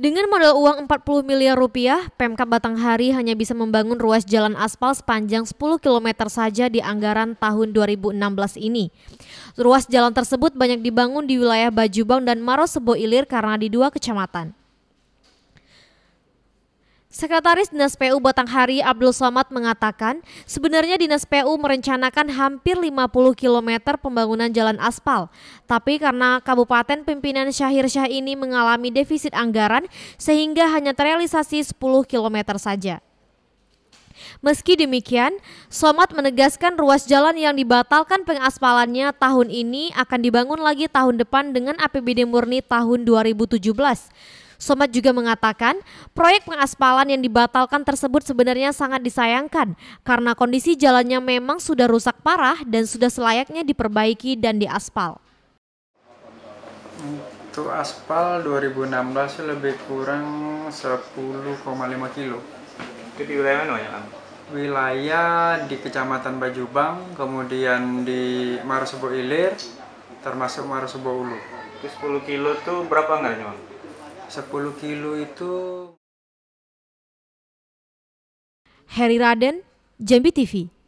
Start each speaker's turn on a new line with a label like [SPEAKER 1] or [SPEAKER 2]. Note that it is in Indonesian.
[SPEAKER 1] Dengan modal uang 40 miliar rupiah, Pemkap Batanghari hanya bisa membangun ruas jalan aspal sepanjang 10 km saja di anggaran tahun 2016 ini. Ruas jalan tersebut banyak dibangun di wilayah Bajubang dan Marosebo Ilir karena di dua kecamatan. Sekretaris Dinas PU Batanghari Abdul Somad mengatakan, sebenarnya Dinas PU merencanakan hampir 50 km pembangunan jalan aspal. Tapi karena Kabupaten Pimpinan Syahir Syah ini mengalami defisit anggaran, sehingga hanya terrealisasi 10 km saja. Meski demikian, Somad menegaskan ruas jalan yang dibatalkan pengaspalannya tahun ini akan dibangun lagi tahun depan dengan APBD murni tahun 2017. Somad juga mengatakan, proyek pengaspalan yang dibatalkan tersebut sebenarnya sangat disayangkan karena kondisi jalannya memang sudah rusak parah dan sudah selayaknya diperbaiki dan diaspal.
[SPEAKER 2] Untuk aspal 2016 lebih kurang 10,5 kilo.
[SPEAKER 3] Itu di wilayah mana ya,
[SPEAKER 2] Wilayah di Kecamatan Bajubang, kemudian di Marosebo Ilir, termasuk Marosebo Ulu. Itu 10 kilo tuh berapa enggak, Bang? 10 kilo itu
[SPEAKER 3] Heri Raden, Jambi TV.